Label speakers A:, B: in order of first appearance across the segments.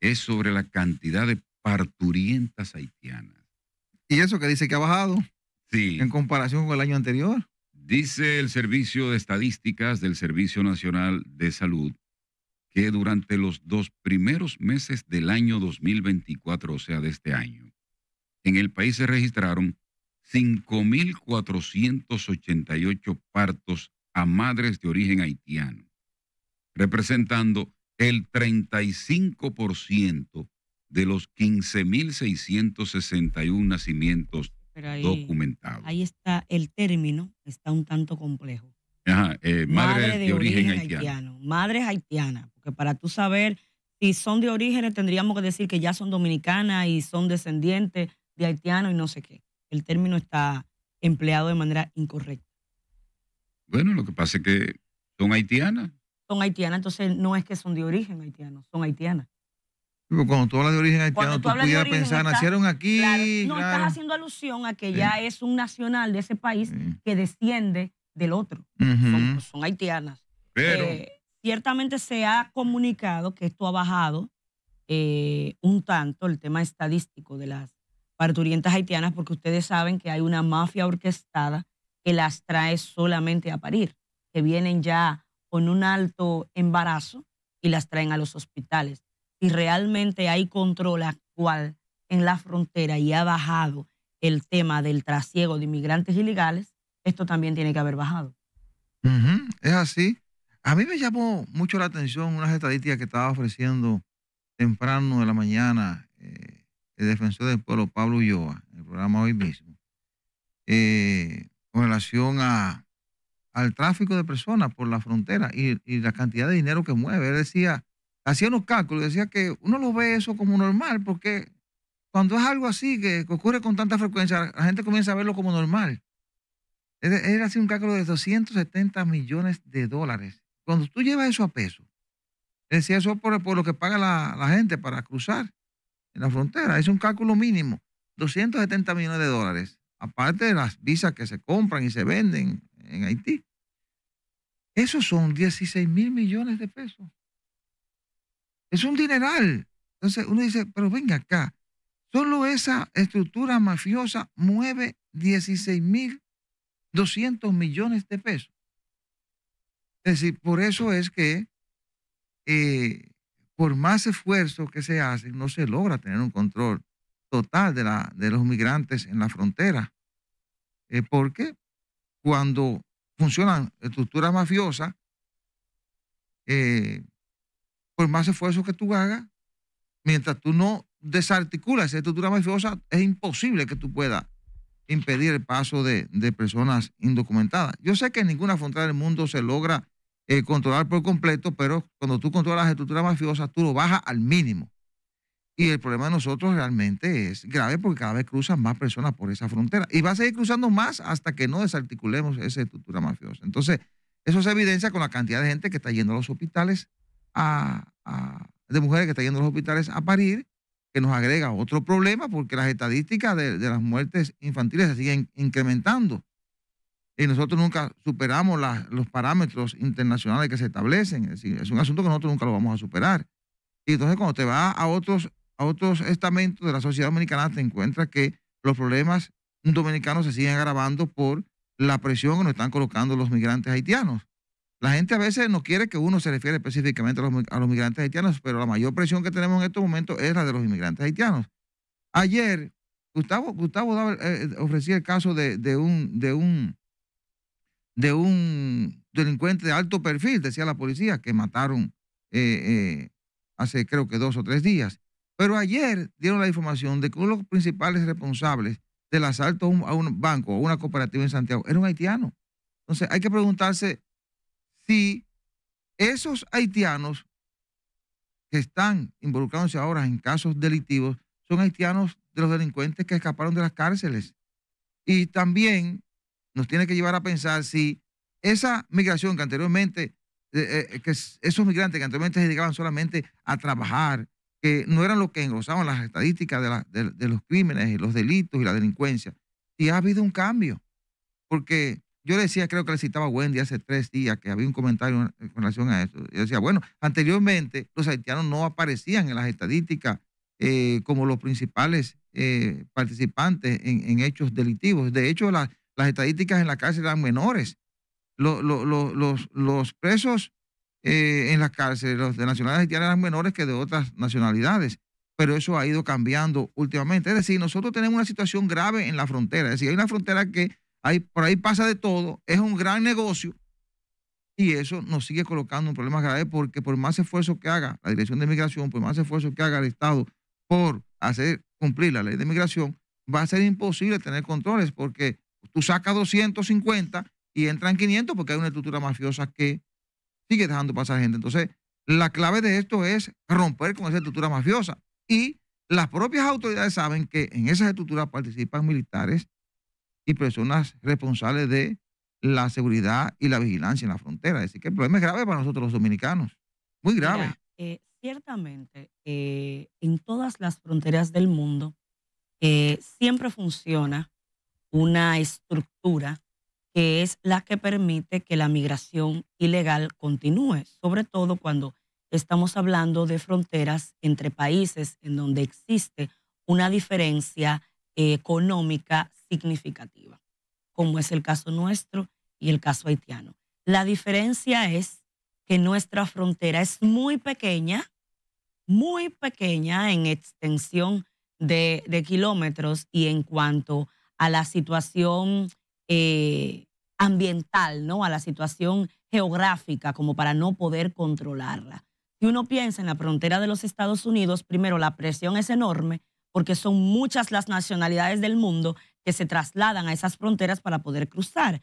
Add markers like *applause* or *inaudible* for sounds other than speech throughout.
A: es sobre la cantidad de parturientas haitianas.
B: ¿Y eso que dice que ha bajado? Sí. En comparación con el año anterior.
A: Dice el Servicio de Estadísticas del Servicio Nacional de Salud que durante los dos primeros meses del año 2024, o sea, de este año, en el país se registraron 5.488 partos a madres de origen haitiano, representando el 35% de los 15.661 nacimientos
C: documentados. Ahí está el término, está un tanto complejo.
A: Ajá, eh, madre, de, origen, haitiano.
C: Madres haitianas, porque para tú saber si son de orígenes tendríamos que decir que ya son dominicanas y son descendientes de haitianos y no sé qué. El término está empleado de manera incorrecta.
A: Bueno, lo que pasa es que son haitianas,
C: son haitianas, entonces no es que son de origen haitiano, son haitianas.
B: Cuando tú hablas de origen haitiano, tú, pudieras pensar, nacieron aquí. Claro, no, estás
C: haciendo alusión a que ya es un nacional de ese país que desciende del otro. Pues, son, haitianas. Pero. Eh, ciertamente se ha comunicado que esto ha bajado eh, un tanto el tema estadístico de las parturientas haitianas, porque ustedes saben que hay una mafia orquestada que las trae solamente a parir, que vienen ya con un alto embarazo y las traen a los hospitales. Si realmente hay control actual en la frontera y ha bajado el tema del trasiego de inmigrantes ilegales, esto también tiene que haber bajado.
B: Es así. A mí me llamó mucho la atención unas estadísticas que estaba ofreciendo temprano de la mañana eh, el defensor del pueblo Pablo Ulloa, en el programa hoy mismo, eh, con relación a al tráfico de personas por la frontera y, la cantidad de dinero que mueve. Él decía, hacía unos cálculos, decía que uno lo ve eso como normal, porque cuando es algo así que ocurre con tanta frecuencia, la gente comienza a verlo como normal. Él, hacía un cálculo de 270 millones de dólares. Cuando tú llevas eso a peso, decía eso por, lo que paga la, la gente para cruzar en la frontera. Es un cálculo mínimo, 270 millones de dólares, aparte de las visas que se compran y se venden en Haití. Esos son 16 mil millones de pesos. Es un dineral. Entonces uno dice, pero venga acá, solo esa estructura mafiosa mueve 16 mil 200 millones de pesos. Es decir, por eso es que eh, por más esfuerzo que se hace, no se logra tener un control total de, la, de los migrantes en la frontera. Eh, porque cuando funcionan estructuras mafiosas, eh, por más esfuerzo que tú hagas, mientras tú no desarticulas esa estructura mafiosa, es imposible que tú puedas impedir el paso de, personas indocumentadas. Yo sé que en ninguna frontera del mundo se logra eh, controlar por completo, pero cuando tú controlas las estructuras mafiosas, tú lo bajas al mínimo. Y el problema de nosotros realmente es grave porque cada vez cruzan más personas por esa frontera. Y va a seguir cruzando más hasta que no desarticulemos esa estructura mafiosa. Entonces, eso se evidencia con la cantidad de gente que está yendo a los hospitales, a, de mujeres que está yendo a los hospitales a parir, que nos agrega otro problema porque las estadísticas de, las muertes infantiles se siguen incrementando. Y nosotros nunca superamos los parámetros internacionales que se establecen. Es, es un asunto que nosotros nunca lo vamos a superar. Y entonces cuando te vas a otros a otros estamentos de la sociedad dominicana, se encuentra que los problemas dominicanos se siguen agravando por la presión que nos están colocando los migrantes haitianos. La gente a veces no quiere que uno se refiere específicamente a los, migrantes haitianos, pero la mayor presión que tenemos en estos momentos es la de los inmigrantes haitianos. Ayer, Gustavo, Gustavo eh, eh, ofrecía el caso de, un, de, un, de un delincuente de alto perfil, decía la policía, que mataron eh, hace creo que dos o tres días. Pero ayer dieron la información de que uno de los principales responsables del asalto a un, banco o banco, a una cooperativa en Santiago, era un haitiano. Entonces hay que preguntarse si esos haitianos que están involucrándose ahora en casos delictivos son haitianos de los delincuentes que escaparon de las cárceles. Y también nos tiene que llevar a pensar si esa migración que anteriormente, eh, eh, que esos migrantes que anteriormente se dedicaban solamente a trabajar, que no eran los que engrosaban las estadísticas de, los crímenes y los delitos y la delincuencia. Y ha habido un cambio, porque yo decía, creo que le citaba a Wendy hace tres días que había un comentario en relación a eso. Yo decía, bueno, anteriormente los haitianos no aparecían en las estadísticas eh, como los principales eh, participantes en, hechos delictivos. De hecho, las estadísticas en la cárcel eran menores. los, presos eh, en las cárceles los de nacionalidades haitiana eran menores que de otras nacionalidades, pero eso ha ido cambiando últimamente. Es decir, nosotros tenemos una situación grave en la frontera. Es decir, hay una frontera que hay, por ahí pasa de todo, es un gran negocio y eso nos sigue colocando un problema grave porque por más esfuerzo que haga la Dirección de Migración, por más esfuerzo que haga el Estado por hacer cumplir la ley de migración, va a ser imposible tener controles porque tú sacas 250 y entran 500 porque hay una estructura mafiosa que sigue dejando pasar gente. Entonces, la clave de esto es romper con esa estructura mafiosa. Y las propias autoridades saben que en esas estructuras participan militares y personas responsables de la seguridad y la vigilancia en la frontera. Es decir, que el problema es grave para nosotros los dominicanos,
C: muy grave. Eh, ciertamente, eh, en todas las fronteras del mundo eh, siempre funciona una estructura que es la que permite que la migración ilegal continúe, sobre todo cuando estamos hablando de fronteras entre países en donde existe una diferencia eh, económica significativa, como es el caso nuestro y el caso haitiano. La diferencia es que nuestra frontera es muy pequeña, muy pequeña en extensión de, kilómetros y en cuanto a la situación eh, ambiental, ¿no? A la situación geográfica, como para no poder controlarla. Si uno piensa en la frontera de los Estados Unidos, primero la presión es enorme porque son muchas las nacionalidades del mundo que se trasladan a esas fronteras para poder cruzar.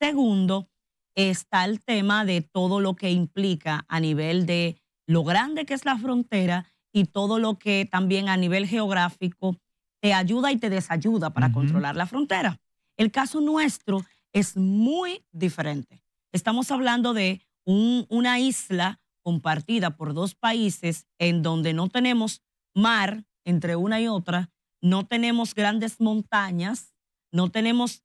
C: Segundo, está el tema de todo lo que implica a nivel de lo grande que es la frontera y todo lo que también a nivel geográfico te ayuda y te desayuda para controlar la frontera. El caso nuestro es muy diferente. Estamos hablando de una isla compartida por dos países en donde no tenemos mar entre una y otra, no tenemos grandes montañas, no tenemos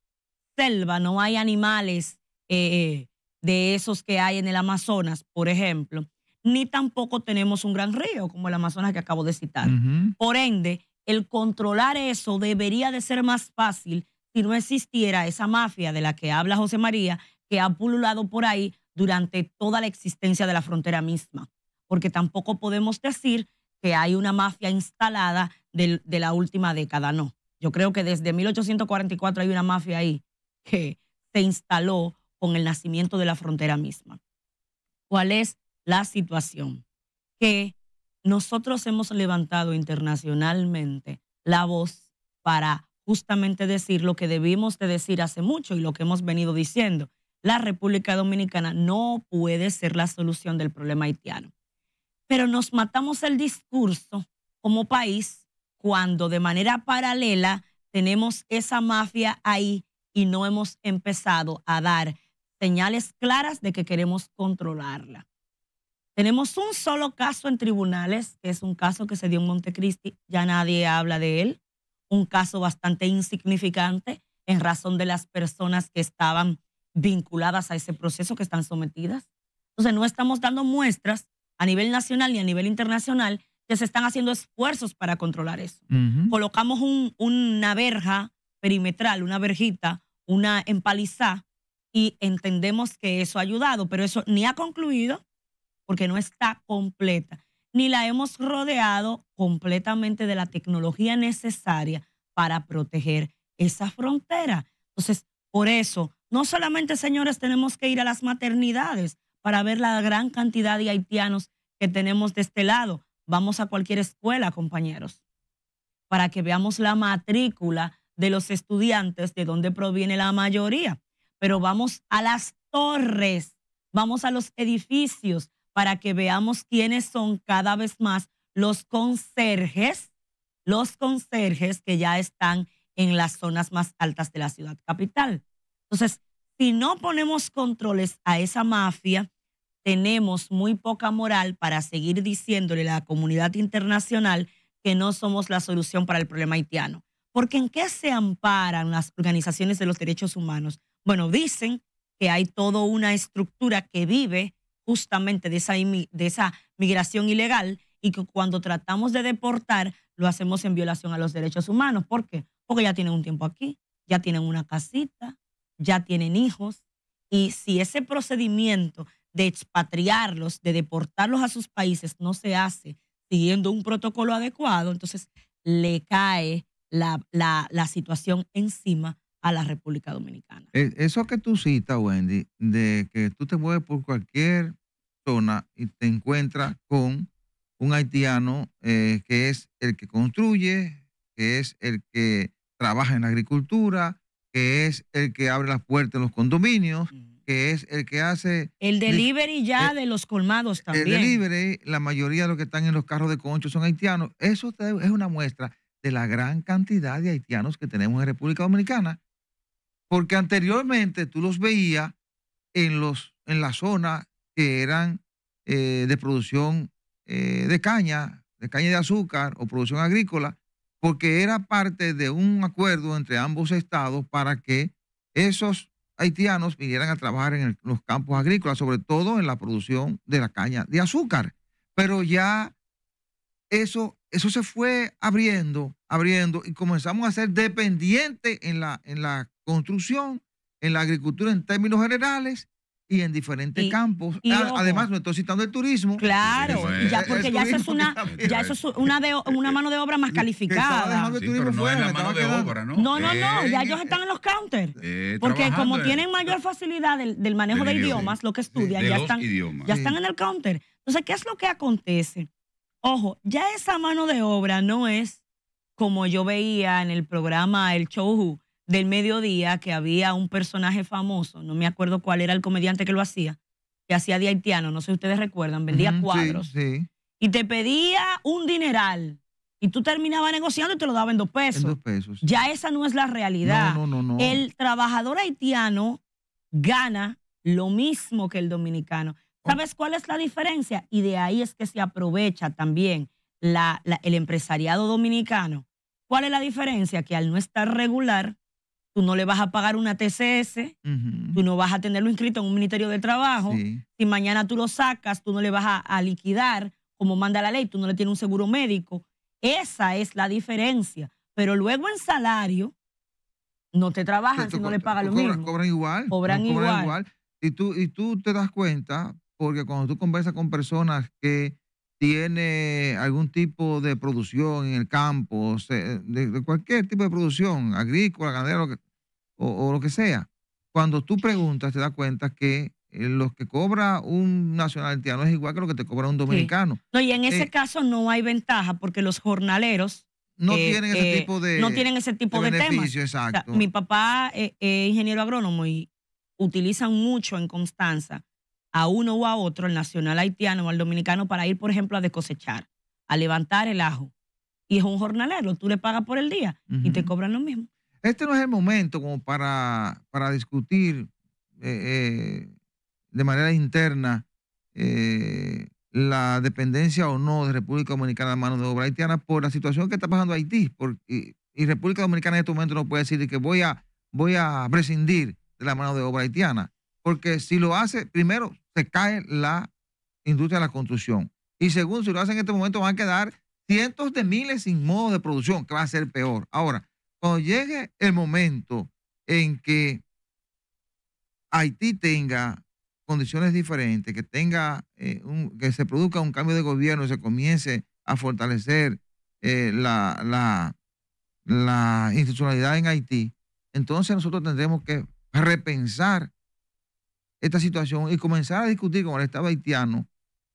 C: selva, no hay animales eh, de esos que hay en el Amazonas, por ejemplo, ni tampoco tenemos un gran río como el Amazonas que acabo de citar. Por ende, el controlar eso debería de ser más fácil si no existiera esa mafia de la que habla José María, que ha pululado por ahí durante toda la existencia de la frontera misma. Porque tampoco podemos decir que hay una mafia instalada de, de la última década, no. Yo creo que desde 1844 hay una mafia ahí que se instaló con el nacimiento de la frontera misma. ¿Cuál es la situación? Que nosotros hemos levantado internacionalmente la voz para justamente decir lo que debimos de decir hace mucho y lo que hemos venido diciendo. La República Dominicana no puede ser la solución del problema haitiano. Pero nos matamos el discurso como país cuando de manera paralela tenemos esa mafia ahí y no hemos empezado a dar señales claras de que queremos controlarla. Tenemos un solo caso en tribunales, que es un caso que se dio en Montecristi, ya nadie habla de él un caso bastante insignificante en razón de las personas que estaban vinculadas a ese proceso que están sometidas. Entonces, no estamos dando muestras a nivel nacional ni a nivel internacional que se están haciendo esfuerzos para controlar eso. Colocamos un, una verja perimetral, una verjita, una empalizada y entendemos que eso ha ayudado, pero eso ni ha concluido porque no está completa ni la hemos rodeado completamente de la tecnología necesaria para proteger esa frontera. Entonces, por eso, no solamente, señores, tenemos que ir a las maternidades para ver la gran cantidad de haitianos que tenemos de este lado. Vamos a cualquier escuela, compañeros, para que veamos la matrícula de los estudiantes, de dónde proviene la mayoría. Pero vamos a las torres, vamos a los edificios, para que veamos quiénes son cada vez más los conserjes, los conserjes que ya están en las zonas más altas de la ciudad capital. Entonces, si no ponemos controles a esa mafia, tenemos muy poca moral para seguir diciéndole a la comunidad internacional que no somos la solución para el problema haitiano. Porque ¿en qué se amparan las organizaciones de los derechos humanos? Bueno, dicen que hay toda una estructura que vive justamente de esa, de esa migración ilegal y que cuando tratamos de deportar lo hacemos en violación a los derechos humanos. ¿Por qué? Porque ya tienen un tiempo aquí, ya tienen una casita, ya tienen hijos. Y si ese procedimiento de expatriarlos, de deportarlos a sus países, no se hace siguiendo un protocolo adecuado, entonces le cae la, la situación encima a la República Dominicana.
B: E, eso que tú citas, Wendy, de que tú te mueves por cualquier zona y te encuentras con un haitiano eh, que es el que construye, que es el que trabaja en la agricultura, que es el que abre las puertas en los condominios, que es el que hace...
C: El delivery ya eh, de los colmados también. El
B: delivery, la mayoría de los que están en los carros de concho son haitianos. Eso es una muestra de la gran cantidad de haitianos que tenemos en República Dominicana porque anteriormente tú los veías en, los, en la zona que eran eh, de producción eh, de caña, de caña de azúcar o producción agrícola, porque era parte de un acuerdo entre ambos estados para que esos haitianos vinieran a trabajar en los campos agrícolas, sobre todo en la producción de la caña de azúcar. Pero ya eso, eso se fue abriendo, abriendo y comenzamos a ser dependientes en la, en la construcción, en la agricultura en términos generales y en diferentes campos. Ah, además, no estoy citando el turismo.
C: Claro, ya eh, porque ya eso es una, ya eso es una, de, una mano de obra más calificada. no
A: ¿no? No, ya ellos
C: están en los counters. porque como tienen mayor facilidad del, manejo de, idiomas, lo que estudian, ya están, ya están en el counter. Entonces, ¿qué es lo que acontece? Ojo, ya esa mano de obra no es como yo veía en el programa El Show del mediodía que había un personaje famoso, no me acuerdo cuál era el comediante que lo hacía, que hacía de haitiano, no sé si ustedes recuerdan, vendía cuadros. Y te pedía un dineral. Y tú terminabas negociando y te lo daba en dos pesos. En dos pesos. Ya esa no es la realidad. No, no, no, el trabajador haitiano gana lo mismo que el dominicano. ¿Sabes cuál es la diferencia? Y de ahí es que se aprovecha también el empresariado dominicano. ¿Cuál es la diferencia? Que al no estar regular, tú no le vas a pagar una TCS, tú no vas a tenerlo inscrito en un Ministerio de Trabajo. Si mañana tú lo sacas, tú no le vas a, liquidar como manda la ley, tú no le tienes un seguro médico. Esa es la diferencia. Pero luego en salario, no te trabajan si no le pagan lo mismo.
B: Cobran igual. Cobran, igual. igual. Y, tú, y tú te das cuenta, porque cuando tú conversas con personas que tiene algún tipo de producción en el campo, de, cualquier tipo de producción, agrícola, ganadero, o, lo que sea. Cuando tú preguntas, te das cuenta que eh, los que cobra un nacional haitiano es igual que lo que te cobra un dominicano. No, y en ese eh,
C: caso no hay ventaja porque los jornaleros no eh, tienen ese tipo de no tienen ese tipo de, mi papá es ingeniero agrónomo y utilizan mucho en Constanza a uno u a otro, el nacional haitiano o al dominicano, para ir, por ejemplo, a descosechar, a levantar el ajo. Y es un jornalero, tú le pagas por el día
B: y te cobran lo mismo. Este no es el momento como para, discutir eh, eh, de manera interna eh, la dependencia o no de República Dominicana de mano de obra haitiana por la situación que está pasando Haití. y, República Dominicana en este momento no puede decir que voy a, voy a prescindir de la mano de obra haitiana. Porque si lo hace, primero se cae la industria de la construcción. Y segundo si lo hace en este momento, van a quedar cientos de miles sin modo de producción, que va a ser peor. Ahora, cuando llegue el momento en que Haití tenga condiciones diferentes, que tenga eh, que se produzca un cambio de gobierno y se comience a fortalecer eh, la, la, la institucionalidad en Haití, entonces nosotros tendremos que repensar esta situación y comenzar a discutir con el Estado haitiano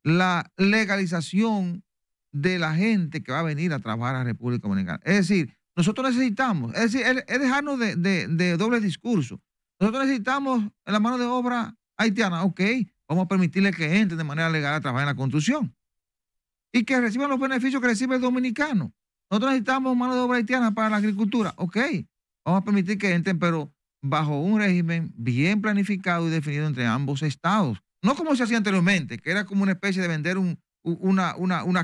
B: la legalización de la gente que va a venir a trabajar a República Dominicana. Es decir, nosotros necesitamos, es decir, es, dejarnos de, de, doble discurso. Nosotros necesitamos la mano de obra haitiana, ok, vamos a permitirle que entre de manera legal a trabajar en la construcción y que reciban los beneficios que recibe el dominicano. Nosotros necesitamos mano de obra haitiana para la agricultura, ok, vamos a permitir que entren, pero bajo un régimen bien planificado y definido entre ambos estados. No como se hacía anteriormente, que era como una especie de vender un, una,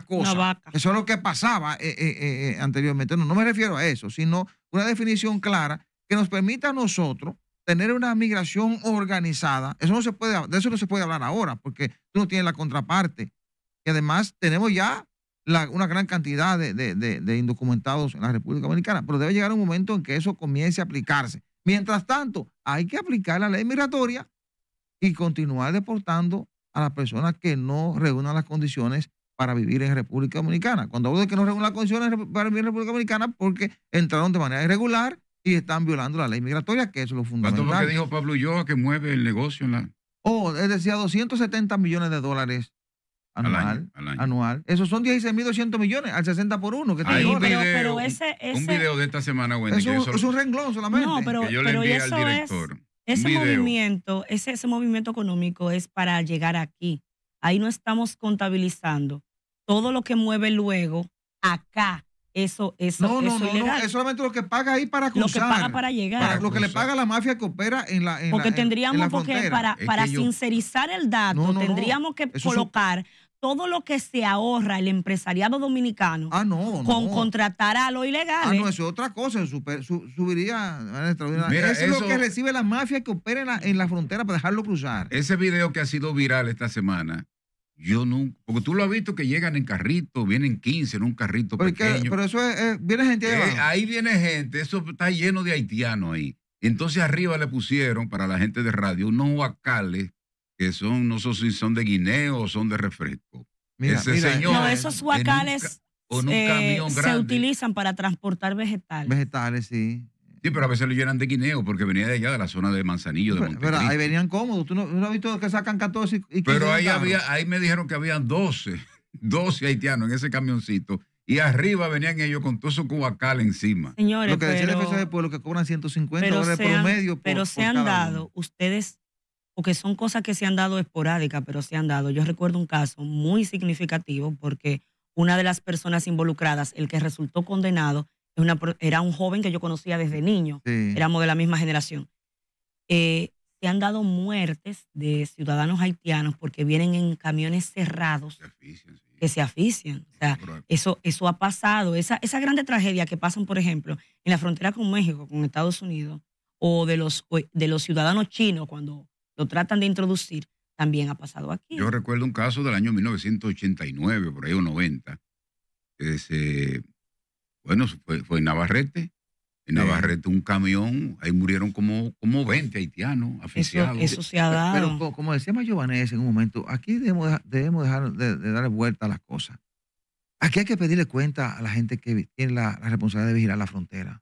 B: cosa. Eso es lo que pasaba eh, eh, eh, anteriormente. No, me refiero a eso, sino una definición clara que nos permita a nosotros tener una migración organizada. Eso no se puede, de eso no se puede hablar ahora, porque tú no tienes la contraparte. Y además tenemos ya una gran cantidad de, indocumentados en la República Dominicana, pero debe llegar un momento en que eso comience a aplicarse. Mientras tanto, hay que aplicar la ley migratoria y continuar deportando a las personas que no reúnan las condiciones para vivir en República Dominicana. Cuando hablo de que no reúnen las condiciones para vivir en República Dominicana, porque entraron de manera irregular y están violando la ley migratoria, que es lo fundamental. ¿Cuánto lo que dijo Pablo Ulloa que mueve el negocio en la... Oh, él decía 270 millones de dólares anual. anual. Esos son 16.200 millones al 60 por uno. Que Hay un, video, pero ese,
C: un video de esta semana, Wendy. Es un, renglón solamente. No, pero, que yo le envié al director. Ese movimiento, ese, ese movimiento económico es para llegar aquí. Ahí no estamos contabilizando todo lo que mueve luego acá. Eso, eso, no, no, no, no, es
B: solamente lo que paga ahí para cruzar. Lo que paga para llegar. lo que le
C: paga la mafia que opera en la en Porque tendríamos, que, para, sincerizar el dato, tendríamos que colocar todo lo que se ahorra el empresariado dominicano ah, con contratar a lo ilegal. Ah, no,
B: eso es otra cosa, subiría eso, es lo que recibe la mafia que opera en la, frontera para dejarlo cruzar.
A: Ese video que ha sido viral esta semana, yo nunca, porque tú lo has visto que llegan en carrito, vienen 15 en un carrito pequeño. pero
B: eso es, eh, viene gente eh, ahí,
A: ahí viene gente, eso está lleno de haitianos ahí. Entonces arriba le pusieron, para la gente de radio, unos huacales que son, no sé si son de guineo o son de refresco. Mira, no, esos huacales eh, se
C: utilizan para transportar vegetales.
B: Vegetales, sí.
A: Sí, pero a veces lo llenan de guineo porque venía de allá, de la zona de Manzanillo,
B: de Pero ahí venían cómodos. ¿Tú no, has visto que sacan 14 y Pero ahí, había, ahí me dijeron que habían
A: 12, 12 *laughs* haitianos en ese camioncito. Y arriba venían ellos con todo su cubacal
B: encima. Señores, lo que decía el de pueblo que cobran 150 dólares promedio por, Pero se han dado,
C: ustedes porque son cosas que se han dado esporádicas, pero se han dado. Yo recuerdo un caso muy significativo porque una de las personas involucradas, el que resultó condenado, era un joven que yo conocía desde niño, éramos de la misma generación. Eh, se han dado muertes de ciudadanos haitianos porque vienen en camiones cerrados que se asfixian. O sea, eso, eso ha pasado. Esa, grande tragedia que pasan, por ejemplo, en la frontera con México, con Estados Unidos, o de los, de los ciudadanos chinos cuando lo tratan de introducir, también ha pasado aquí.
A: Yo recuerdo un caso del año 1989, por ahí o 90, bueno, fue, en Navarrete, en Navarrete un camión, ahí murieron como, como 20 haitianos
C: asfixiados. Eso, se ha dado.
B: Pero, como decía Giovanés en un momento, aquí debemos, dejar, de, darle vuelta a las cosas. Aquí hay que pedirle cuenta a la gente que tiene la responsabilidad de vigilar la frontera.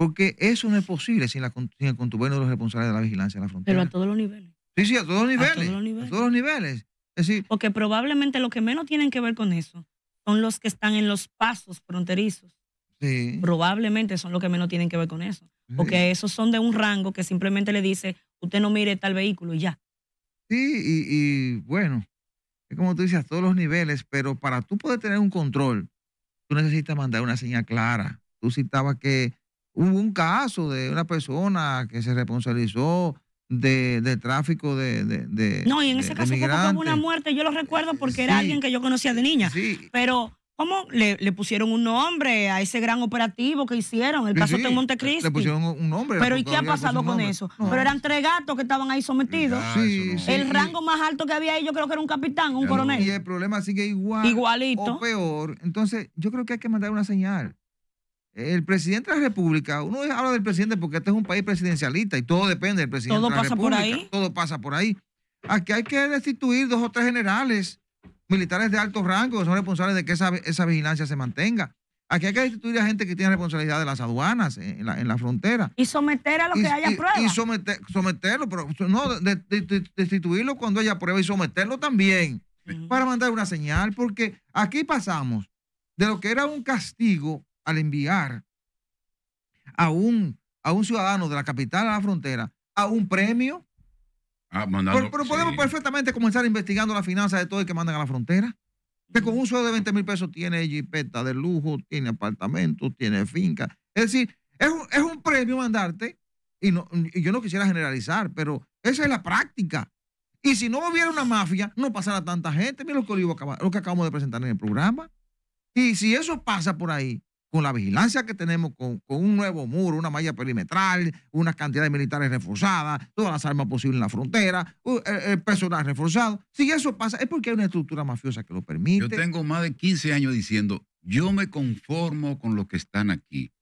B: Porque eso no es posible sin, la, sin el contubernio de los responsables de la vigilancia de la frontera. Pero a
C: todos los niveles. Sí, sí, a todos los niveles. A todos los niveles. Porque probablemente lo que menos tienen que ver con eso son los que están en los pasos fronterizos. Sí. Probablemente son los que menos tienen que ver con eso. Porque esos son de un rango que simplemente le dice, usted no mire tal vehículo y ya.
B: Sí, y, y bueno, es como tú dices, a todos los niveles, pero para tú poder tener un control, tú necesitas mandar una señal clara. Tú citabas que Hubo un caso de una persona que se responsabilizó de, tráfico de, No, y en ese caso fue una
C: muerte, yo lo recuerdo eh, porque eh, era alguien que yo conocía de niña. Pero, ¿cómo le, pusieron un nombre a ese gran operativo que hicieron? El caso de Montecristi. Le pusieron un nombre. Pero ¿y qué ha pasado con eso? Pero eran tres gatos que estaban ahí sometidos. El rango más alto que había ahí yo creo que era un capitán, un coronel. Y el
B: problema sigue igual. Igualito. O peor. Entonces, yo creo que hay que mandar una señal. El presidente de la República, uno habla del presidente porque este es un país presidencialista y todo depende del presidente. de la pasa por ahí. Todo pasa por ahí. Aquí hay que destituir dos o tres generales militares de alto rango que son responsables de que esa, vigilancia se mantenga. Aquí hay que destituir a gente que tiene responsabilidad de las aduanas eh, en la, frontera.
C: Y someter a lo que haya pruebas. Y
B: someter, someterlo, pero no destituirlo cuando haya prueba y someterlo también para mandar una señal, porque aquí pasamos de lo que era un castigo al enviar a un, a un ciudadano de la capital a la frontera a un premio. Ah, pero, podemos perfectamente comenzar investigando la finanzas de todo el que mandan a la frontera. Que con un sueldo de 20 mil pesos tiene jipeta de lujo, tiene apartamento, tiene finca. Es decir, es un, premio mandarte. Y, yo no quisiera generalizar, pero esa es la práctica. Y si no hubiera una mafia, no pasara tanta gente. Mira lo que, lo que acabamos de presentar en el programa. Y si eso pasa por ahí, con la vigilancia que tenemos, con, un nuevo muro, una malla perimetral, una cantidad de militares reforzadas, todas las armas posibles en la frontera, el, eh, eh, personal reforzado. Si eso pasa, es porque hay una estructura mafiosa que lo permite. Yo tengo más de 15 años diciendo, yo me conformo con lo que están
A: aquí.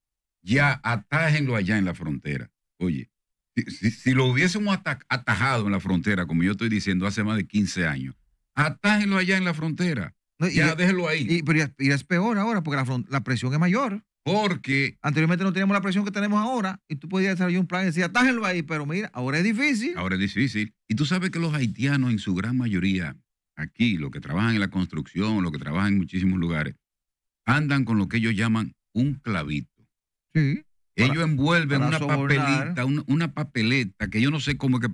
A: Ya atájenlo allá en la frontera. Oye, si, si lo hubiésemos atajado en la frontera, como yo estoy diciendo hace más de 15 años,
B: atájenlo allá en la frontera ya, déjelo ahí. Y, pero es peor ahora porque la, presión es mayor. Porque. Anteriormente no teníamos la presión que tenemos ahora y tú podías desarrollar un plan y decir, atájenlo ahí, pero mira, ahora es difícil.
A: Ahora es difícil. Y tú sabes que los haitianos, en su gran mayoría, aquí, los que trabajan en la construcción, los que trabajan en muchísimos lugares, andan con lo que ellos llaman un clavito.
B: Sí. Ellos envuelven una papelita,
A: una, papeleta que yo no sé cómo que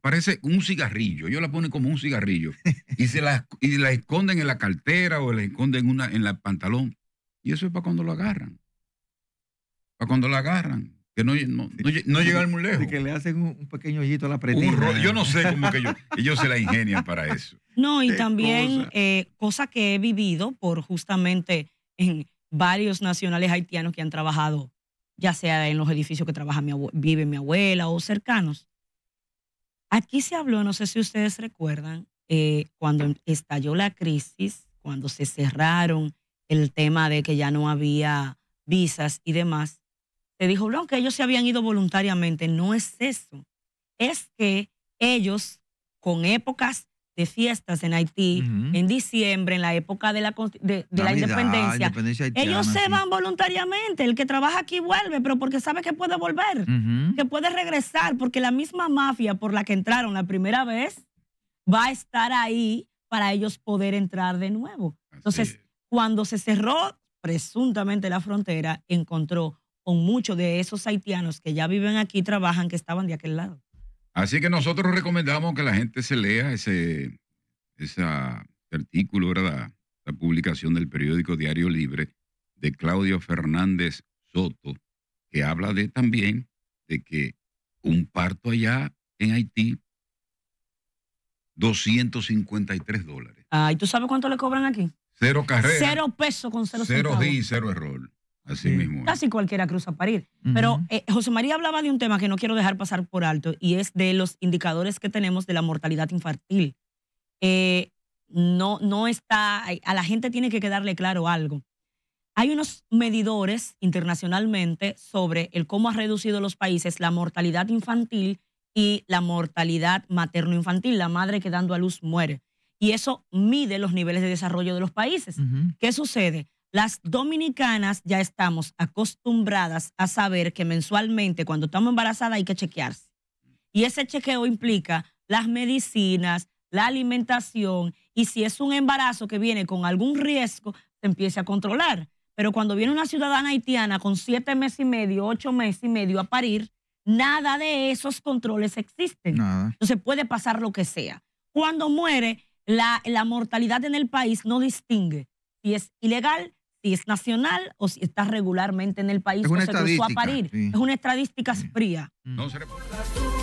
A: parece un cigarrillo. Ellos la ponen como un cigarrillo y se la, y la esconden en la cartera o la esconden una, en el pantalón. Y eso es para cuando lo agarran. Para cuando lo agarran. Que no, no, no,
B: muy lejos. Y que le hacen un, pequeño
A: hoyito a la pretina. yo no sé cómo que *laughs* ellos, se la ingenian para eso.
C: No, y también cosa. Eh, cosa que he vivido por justamente en varios nacionales haitianos que han trabajado ya sea en los edificios que trabaja mi vive mi abuela o cercanos. Aquí se habló, no sé si ustedes recuerdan, eh, cuando estalló la crisis, cuando se cerraron el tema de que ya no había visas y demás, se dijo, no, que ellos se habían ido voluntariamente. No es eso. Es que ellos, con épocas de fiestas en Haití, en diciembre, en la época de la, de, la independencia. ellos se van voluntariamente. El que trabaja aquí vuelve, pero porque sabe que puede volver, que puede regresar, porque la misma mafia por la que entraron la primera vez va a estar ahí para ellos poder entrar de nuevo. Entonces, cuando se cerró presuntamente la frontera, encontró con muchos de esos haitianos que ya viven aquí, trabajan, que estaban de aquel lado.
A: Así que nosotros recomendamos que la gente se lea ese, ese artículo, ¿verdad? La publicación del periódico Diario Libre de Claudio Fernández Soto, que habla de también de que un parto allá en Haití, 253 dólares.
C: Ah, ¿y tú sabes cuánto le cobran aquí?
A: Cero carrera. Cero
C: peso con cero Cero centavos.
A: y cero error. Así mismo.
C: Casi cualquiera cruza parir. Pero eh, José María hablaba de un tema que no quiero dejar pasar por alto y es de los indicadores que tenemos de la mortalidad infantil. Eh, no, no está, a la gente tiene que quedarle claro algo. Hay unos medidores internacionalmente sobre el cómo ha reducido los países la mortalidad infantil y la mortalidad materno-infantil. La madre que dando a luz muere. Y eso mide los niveles de desarrollo de los países. ¿Qué sucede? Las dominicanas ya estamos acostumbradas a saber que mensualmente cuando estamos embarazadas hay que chequearse. Y ese chequeo implica las medicinas, la alimentación y si es un embarazo que viene con algún riesgo, se empiece a controlar. Pero cuando viene una ciudadana haitiana con siete meses y medio, ocho meses y medio a parir, nada de esos controles existen. Nada. Entonces puede pasar lo que sea. Cuando muere, la, la mortalidad en el país no distingue si es ilegal, si es nacional o si está regularmente en el país o se cruzó a parir. Es una estadística fría.
B: No se